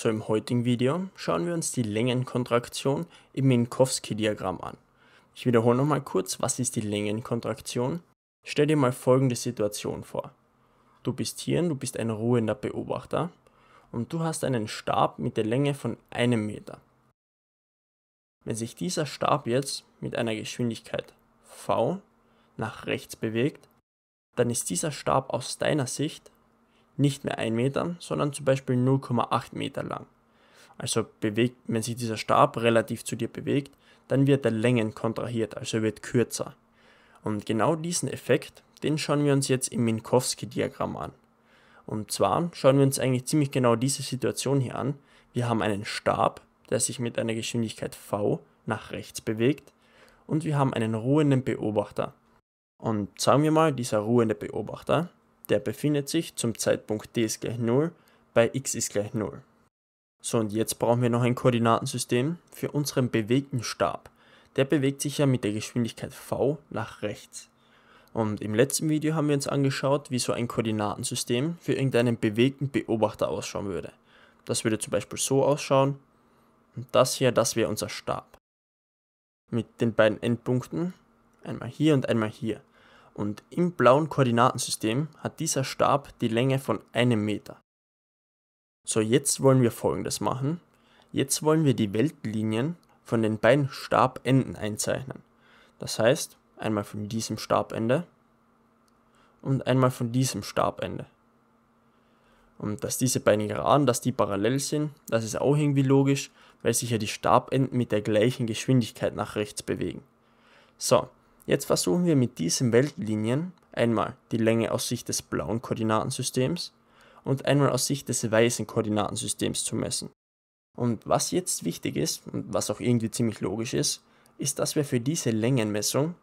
So im heutigen Video schauen wir uns die Längenkontraktion im Minkowski-Diagramm an. Ich wiederhole nochmal kurz, was ist die Längenkontraktion? Stell dir mal folgende Situation vor. Du bist hier, du bist ein ruhender Beobachter und du hast einen Stab mit der Länge von einem Meter. Wenn sich dieser Stab jetzt mit einer Geschwindigkeit v nach rechts bewegt, dann ist dieser Stab aus deiner Sicht nicht mehr 1 Meter, sondern zum Beispiel 0,8 Meter lang. Also bewegt, wenn sich dieser Stab relativ zu dir bewegt, dann wird er Längen kontrahiert, also er wird kürzer. Und genau diesen Effekt, den schauen wir uns jetzt im Minkowski-Diagramm an. Und zwar schauen wir uns eigentlich ziemlich genau diese Situation hier an. Wir haben einen Stab, der sich mit einer Geschwindigkeit v nach rechts bewegt und wir haben einen ruhenden Beobachter. Und sagen wir mal, dieser ruhende Beobachter der befindet sich zum Zeitpunkt d ist gleich 0 bei x ist gleich 0. So und jetzt brauchen wir noch ein Koordinatensystem für unseren bewegten Stab. Der bewegt sich ja mit der Geschwindigkeit v nach rechts. Und im letzten Video haben wir uns angeschaut, wie so ein Koordinatensystem für irgendeinen bewegten Beobachter ausschauen würde. Das würde zum Beispiel so ausschauen. Und das hier, das wäre unser Stab. Mit den beiden Endpunkten, einmal hier und einmal hier und im blauen Koordinatensystem hat dieser Stab die Länge von einem Meter. So, jetzt wollen wir folgendes machen. Jetzt wollen wir die Weltlinien von den beiden Stabenden einzeichnen. Das heißt, einmal von diesem Stabende und einmal von diesem Stabende. Und dass diese beiden Geraden, dass die parallel sind, das ist auch irgendwie logisch, weil sich ja die Stabenden mit der gleichen Geschwindigkeit nach rechts bewegen. So, Jetzt versuchen wir mit diesen Weltlinien einmal die Länge aus Sicht des blauen Koordinatensystems und einmal aus Sicht des weißen Koordinatensystems zu messen. Und was jetzt wichtig ist und was auch irgendwie ziemlich logisch ist, ist, dass wir für diese Längenmessung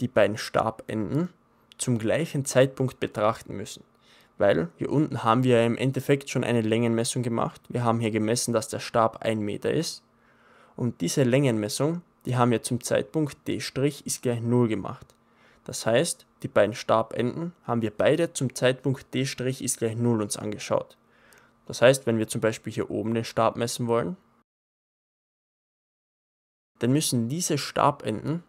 die beiden Stabenden zum gleichen Zeitpunkt betrachten müssen. Weil hier unten haben wir im Endeffekt schon eine Längenmessung gemacht. Wir haben hier gemessen, dass der Stab 1 Meter ist. Und diese Längenmessung die haben ja zum Zeitpunkt D' ist gleich 0 gemacht. Das heißt, die beiden Stabenden haben wir beide zum Zeitpunkt D' ist gleich 0 uns angeschaut. Das heißt, wenn wir zum Beispiel hier oben den Stab messen wollen, dann müssen diese Stabenden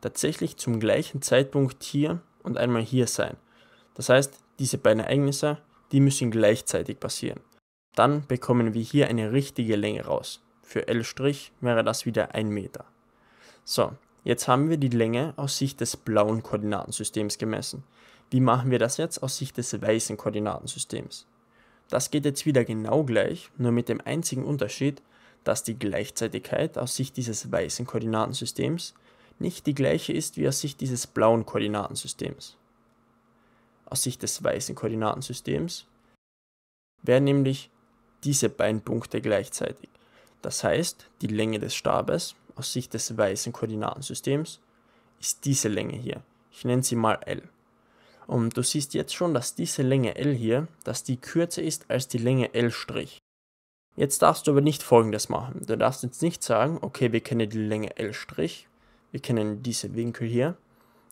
tatsächlich zum gleichen Zeitpunkt hier und einmal hier sein. Das heißt, diese beiden Ereignisse, die müssen gleichzeitig passieren. Dann bekommen wir hier eine richtige Länge raus. Für L' wäre das wieder 1 Meter. So, jetzt haben wir die Länge aus Sicht des blauen Koordinatensystems gemessen. Wie machen wir das jetzt aus Sicht des weißen Koordinatensystems? Das geht jetzt wieder genau gleich, nur mit dem einzigen Unterschied, dass die Gleichzeitigkeit aus Sicht dieses weißen Koordinatensystems nicht die gleiche ist wie aus Sicht dieses blauen Koordinatensystems. Aus Sicht des weißen Koordinatensystems wären nämlich diese beiden Punkte gleichzeitig. Das heißt, die Länge des Stabes aus Sicht des weißen Koordinatensystems ist diese Länge hier. Ich nenne sie mal L. Und du siehst jetzt schon, dass diese Länge L hier, dass die kürzer ist als die Länge L'. Jetzt darfst du aber nicht folgendes machen. Du darfst jetzt nicht sagen, okay, wir kennen die Länge L', wir kennen diese Winkel hier.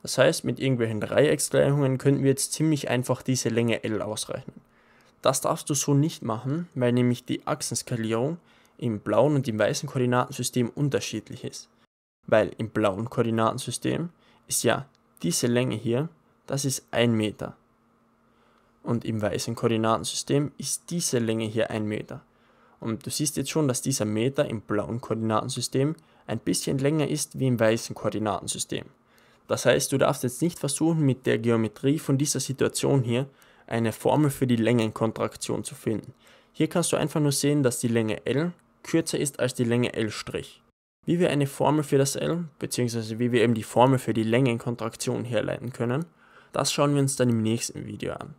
Das heißt, mit irgendwelchen Dreiecksgleichungen könnten wir jetzt ziemlich einfach diese Länge L ausrechnen. Das darfst du so nicht machen, weil nämlich die Achsenskalierung im blauen und im weißen Koordinatensystem unterschiedlich ist. Weil im blauen Koordinatensystem ist ja diese Länge hier, das ist 1 Meter. Und im weißen Koordinatensystem ist diese Länge hier 1 Meter. Und du siehst jetzt schon, dass dieser Meter im blauen Koordinatensystem ein bisschen länger ist wie im weißen Koordinatensystem. Das heißt, du darfst jetzt nicht versuchen, mit der Geometrie von dieser Situation hier eine Formel für die Längenkontraktion zu finden. Hier kannst du einfach nur sehen, dass die Länge L kürzer ist als die Länge L'. Wie wir eine Formel für das L, bzw. wie wir eben die Formel für die Längenkontraktion herleiten können, das schauen wir uns dann im nächsten Video an.